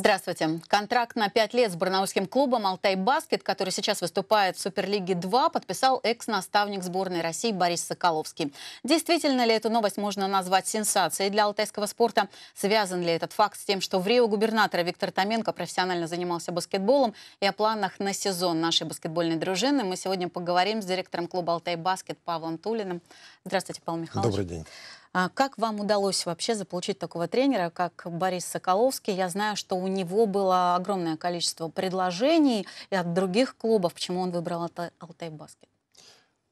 Здравствуйте. Контракт на пять лет с барнаульским клубом «Алтай Баскет», который сейчас выступает в Суперлиге-2, подписал экс-наставник сборной России Борис Соколовский. Действительно ли эту новость можно назвать сенсацией для алтайского спорта? Связан ли этот факт с тем, что в Рио губернатора Виктор Томенко профессионально занимался баскетболом? И о планах на сезон нашей баскетбольной дружины мы сегодня поговорим с директором клуба «Алтай Баскет» Павлом Тулиным. Здравствуйте, Павел Михайлович. Добрый день. А как вам удалось вообще заполучить такого тренера, как Борис Соколовский? Я знаю, что у него было огромное количество предложений и от других клубов. Почему он выбрал Алтай Баскет?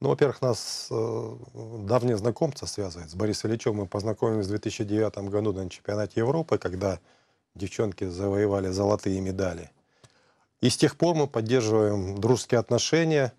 Ну, во-первых, нас э, давнее знакомство связывает. С Борисом Ильичем мы познакомились в 2009 году на чемпионате Европы, когда девчонки завоевали золотые медали. И с тех пор мы поддерживаем дружеские отношения.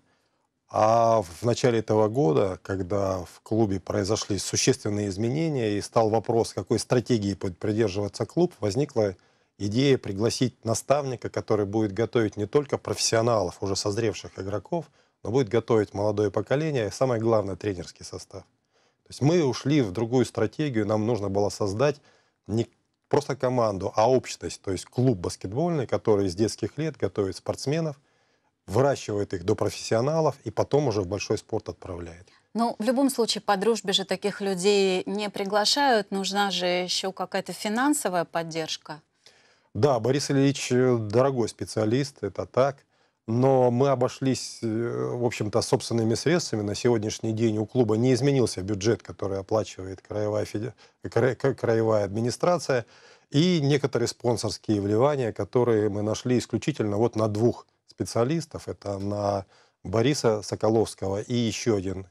А в начале этого года, когда в клубе произошли существенные изменения и стал вопрос, какой стратегии будет придерживаться клуб, возникла идея пригласить наставника, который будет готовить не только профессионалов, уже созревших игроков, но будет готовить молодое поколение и, самое главное, тренерский состав. То есть мы ушли в другую стратегию, нам нужно было создать не просто команду, а общность, то есть клуб баскетбольный, который с детских лет готовит спортсменов – выращивает их до профессионалов и потом уже в большой спорт отправляет. Ну, в любом случае, по дружбе же таких людей не приглашают. Нужна же еще какая-то финансовая поддержка. Да, Борис Ильич э, дорогой специалист, это так. Но мы обошлись, э, в общем-то, собственными средствами. На сегодняшний день у клуба не изменился бюджет, который оплачивает краевая, федер... кра... краевая администрация. И некоторые спонсорские вливания, которые мы нашли исключительно вот на двух специалистов. Это на Бориса Соколовского и еще один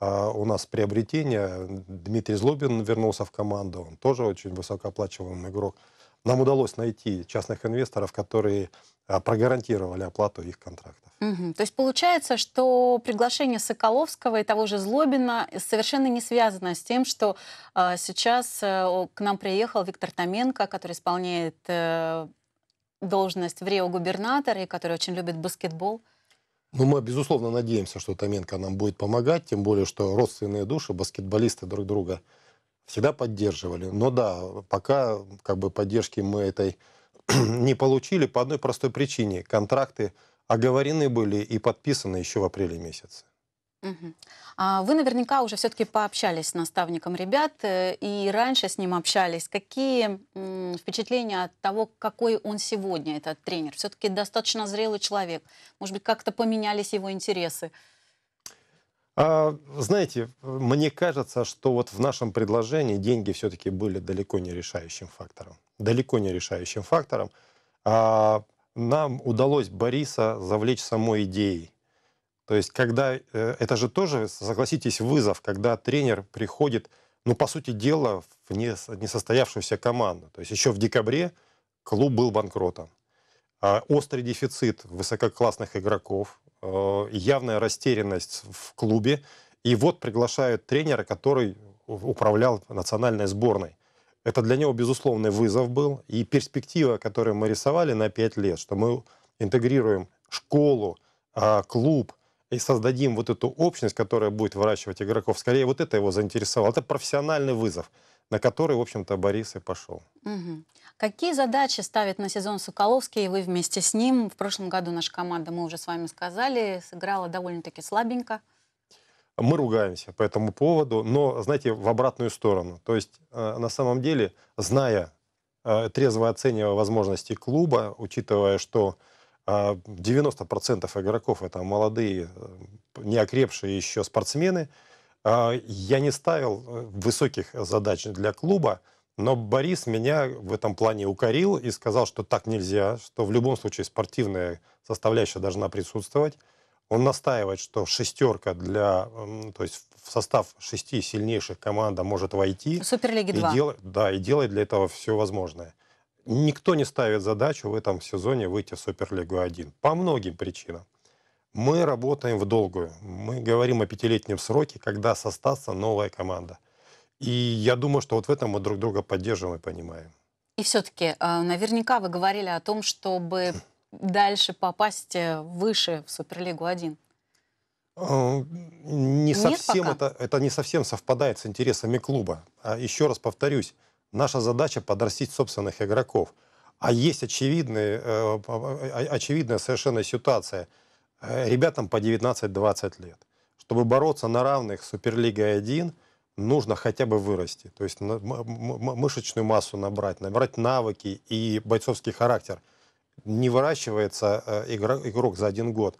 а, у нас приобретение. Дмитрий Злобин вернулся в команду, он тоже очень высокооплачиваемый игрок. Нам удалось найти частных инвесторов, которые а, прогарантировали оплату их контрактов. Угу. То есть получается, что приглашение Соколовского и того же Злобина совершенно не связано с тем, что э, сейчас э, к нам приехал Виктор Томенко, который исполняет э, должность в Рио губернатора, и который очень любит баскетбол. Ну, мы, безусловно, надеемся, что Томенко нам будет помогать, тем более, что родственные души, баскетболисты друг друга всегда поддерживали. Но да, пока как бы поддержки мы этой не получили по одной простой причине. Контракты оговорены были и подписаны еще в апреле месяце. А вы наверняка уже все-таки пообщались с наставником ребят э, и раньше с ним общались. Какие впечатления от того, какой он сегодня, этот тренер? Все-таки достаточно зрелый человек. Может быть, как-то поменялись его интересы? А, знаете, мне кажется, что вот в нашем предложении деньги все-таки были далеко не решающим фактором. Далеко не решающим фактором. А, нам удалось Бориса завлечь самой идеей то есть, когда э, это же тоже, согласитесь, вызов, когда тренер приходит, ну, по сути дела, в несостоявшуюся команду. То есть еще в декабре клуб был банкротом. А острый дефицит высококлассных игроков, э, явная растерянность в клубе. И вот приглашают тренера, который управлял национальной сборной. Это для него, безусловный вызов был. И перспектива, которую мы рисовали на 5 лет, что мы интегрируем школу, а, клуб – и создадим вот эту общность, которая будет выращивать игроков. Скорее, вот это его заинтересовало. Это профессиональный вызов, на который, в общем-то, Борис и пошел. Угу. Какие задачи ставит на сезон Соколовский, и вы вместе с ним? В прошлом году наша команда, мы уже с вами сказали, сыграла довольно-таки слабенько. Мы ругаемся по этому поводу, но, знаете, в обратную сторону. То есть, э, на самом деле, зная, э, трезво оценивая возможности клуба, учитывая, что 90% а, игроков это молодые, э, неокрепшие еще спортсмены. А, я не ставил э, высоких задач для клуба, но Борис меня в этом плане укорил и сказал, что так нельзя, что в любом случае спортивная составляющая должна присутствовать. Он настаивает, что шестерка для, то есть в состав шести сильнейших команда может войти. Суперлиги 2. И делает да, и делает для этого все возможное. Никто не ставит задачу в этом сезоне выйти в Суперлигу 1 по многим причинам. Мы работаем в долгую. Мы говорим о пятилетнем сроке, когда составится новая команда. И я думаю, что вот в этом мы друг друга поддерживаем и понимаем. И все-таки, а, наверняка вы говорили о том, чтобы дальше попасть э, выше в Суперлигу 1. А, не совсем это, это не совсем совпадает с интересами клуба. А Еще раз повторюсь, Наша задача подрастить собственных игроков. А есть очевидные, э, очевидная совершенно ситуация. Э, ребятам по 19-20 лет. Чтобы бороться на равных с Суперлигой 1, нужно хотя бы вырасти. То есть мышечную массу набрать, набрать навыки и бойцовский характер. Не выращивается э, игрок за один год.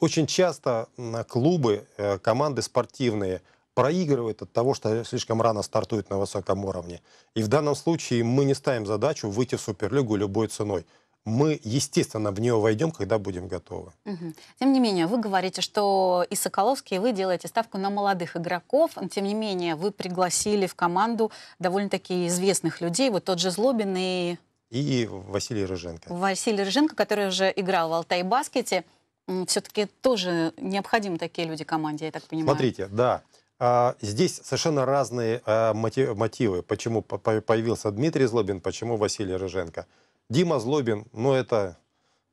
Очень часто клубы, команды спортивные – проигрывает от того, что слишком рано стартует на высоком уровне. И в данном случае мы не ставим задачу выйти в Суперлигу любой ценой мы, естественно, в нее войдем, когда будем готовы. Угу. Тем не менее, вы говорите, что и Соколовский, и вы делаете ставку на молодых игроков. Тем не менее, вы пригласили в команду довольно-таки известных людей. Вот тот же Злобин и... И Василий Рыженко. Василий Рыженко, который уже играл в Алтай-баскете. Все-таки тоже необходимы такие люди команде, я так понимаю. Смотрите, да. А, здесь совершенно разные а, мотивы. Почему появился Дмитрий Злобин, почему Василий Рыженко. Дима Злобин, ну это,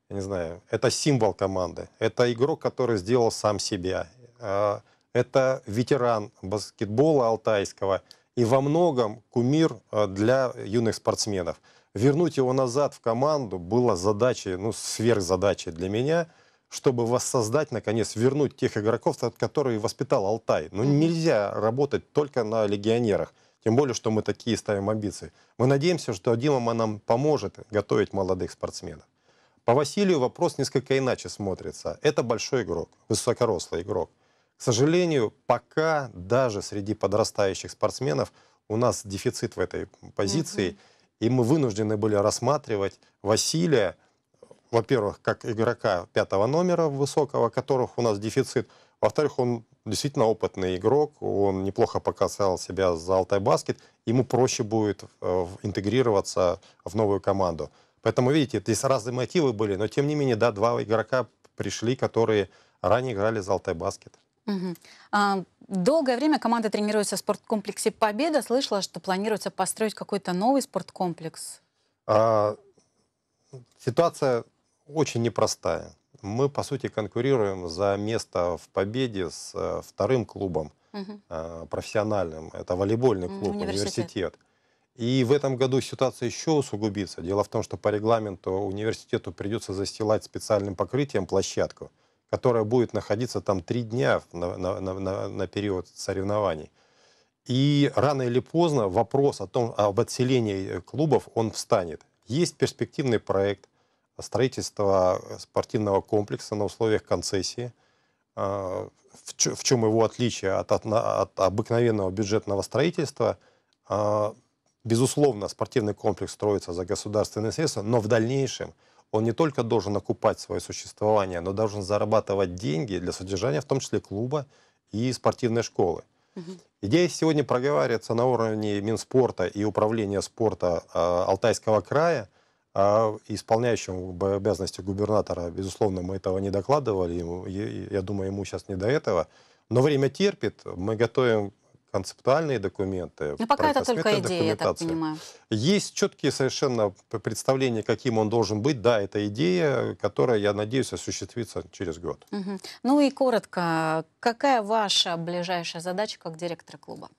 я не знаю, это символ команды. Это игрок, который сделал сам себя. А, это ветеран баскетбола алтайского и во многом кумир для юных спортсменов. Вернуть его назад в команду было задачей, ну, сверхзадачей для меня – чтобы воссоздать, наконец, вернуть тех игроков, которые воспитал Алтай. Ну, нельзя работать только на легионерах. Тем более, что мы такие ставим амбиции. Мы надеемся, что Дима нам поможет готовить молодых спортсменов. По Василию вопрос несколько иначе смотрится. Это большой игрок, высокорослый игрок. К сожалению, пока даже среди подрастающих спортсменов у нас дефицит в этой позиции, mm-hmm. и мы вынуждены были рассматривать Василия во-первых, как игрока пятого номера высокого, которых у нас дефицит. Во-вторых, он действительно опытный игрок, он неплохо показал себя за Алтай Баскет, ему проще будет э, интегрироваться в новую команду. Поэтому, видите, здесь разные мотивы были, но тем не менее, да, два игрока пришли, которые ранее играли за Алтай Баскет. Угу. А, долгое время команда тренируется в спорткомплексе «Победа». Слышала, что планируется построить какой-то новый спорткомплекс. А, ситуация очень непростая. Мы, по сути, конкурируем за место в победе с э, вторым клубом угу. профессиональным. Это волейбольный клуб, университет. университет. И в этом году ситуация еще усугубится. Дело в том, что по регламенту университету придется застилать специальным покрытием площадку, которая будет находиться там три дня на, на, на, на период соревнований. И рано или поздно вопрос о том, об отселении клубов, он встанет. Есть перспективный проект – строительство спортивного комплекса на условиях концессии. А, в чем его отличие от, от, от обыкновенного бюджетного строительства? А, безусловно, спортивный комплекс строится за государственные средства, но в дальнейшем он не только должен окупать свое существование, но должен зарабатывать деньги для содержания, в том числе клуба и спортивной школы. Угу. Идея сегодня проговаривается на уровне Минспорта и управления спорта э, Алтайского края. А исполняющему обязанности губернатора, безусловно, мы этого не докладывали. Ему, я думаю, ему сейчас не до этого. Но время терпит. Мы готовим концептуальные документы. Но ну, пока это только идея, я так понимаю. Есть четкие совершенно представления, каким он должен быть. Да, это идея, которая, я надеюсь, осуществится через год. Угу. Ну и коротко, какая ваша ближайшая задача как директора клуба?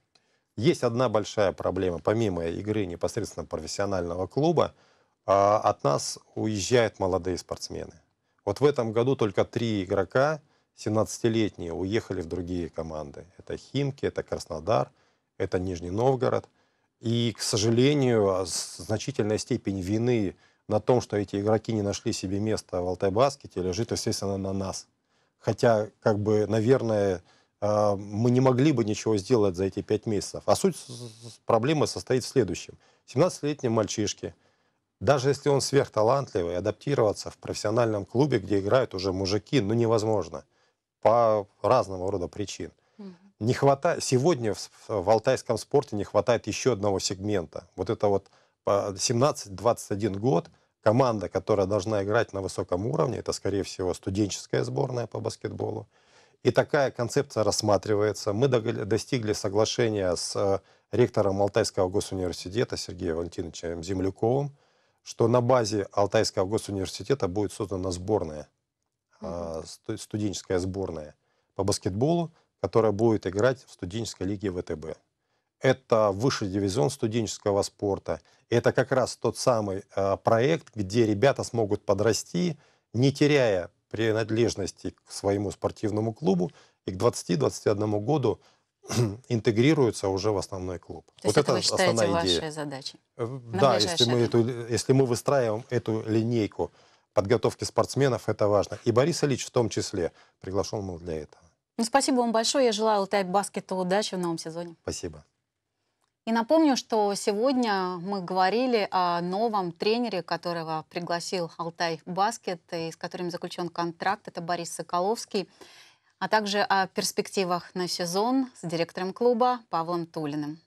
Есть одна большая проблема, помимо игры непосредственно профессионального клуба, а, от нас уезжают молодые спортсмены. Вот в этом году только три игрока, 17-летние, уехали в другие команды. Это Химки, это Краснодар, это Нижний Новгород. И, к сожалению, значительная степень вины на том, что эти игроки не нашли себе места в Алтай-Баскете, лежит, естественно, на нас. Хотя, как бы, наверное, а, мы не могли бы ничего сделать за эти пять месяцев. А суть проблемы состоит в следующем. 17-летние мальчишки – даже если он сверхталантливый, адаптироваться в профессиональном клубе, где играют уже мужики, ну невозможно. По разного рода причин. Не хватает, сегодня в, в алтайском спорте не хватает еще одного сегмента. Вот это вот 17-21 год, команда, которая должна играть на высоком уровне, это, скорее всего, студенческая сборная по баскетболу. И такая концепция рассматривается. Мы достигли соглашения с э, ректором Алтайского госуниверситета Сергеем Валентиновичем Землюковым, что на базе Алтайского госуниверситета будет создана сборная, mm студенческая сборная по баскетболу, которая будет играть в студенческой лиге ВТБ. Это высший дивизион студенческого спорта. Это как раз тот самый а, проект, где ребята смогут подрасти, не теряя принадлежности к своему спортивному клубу, и к 20-21 году интегрируется уже в основной клуб. То вот есть это вы считаете основная вашей идея. задачей? Э, да, если мы, эту, если мы выстраиваем эту линейку подготовки спортсменов, это важно. И Борис Ильич в том числе приглашен был для этого. Ну, спасибо вам большое. Я желаю Алтай Баскету удачи в новом сезоне. Спасибо. И напомню, что сегодня мы говорили о новом тренере, которого пригласил Алтай Баскет и с которым заключен контракт. Это Борис Соколовский а также о перспективах на сезон с директором клуба Павлом Тулиным.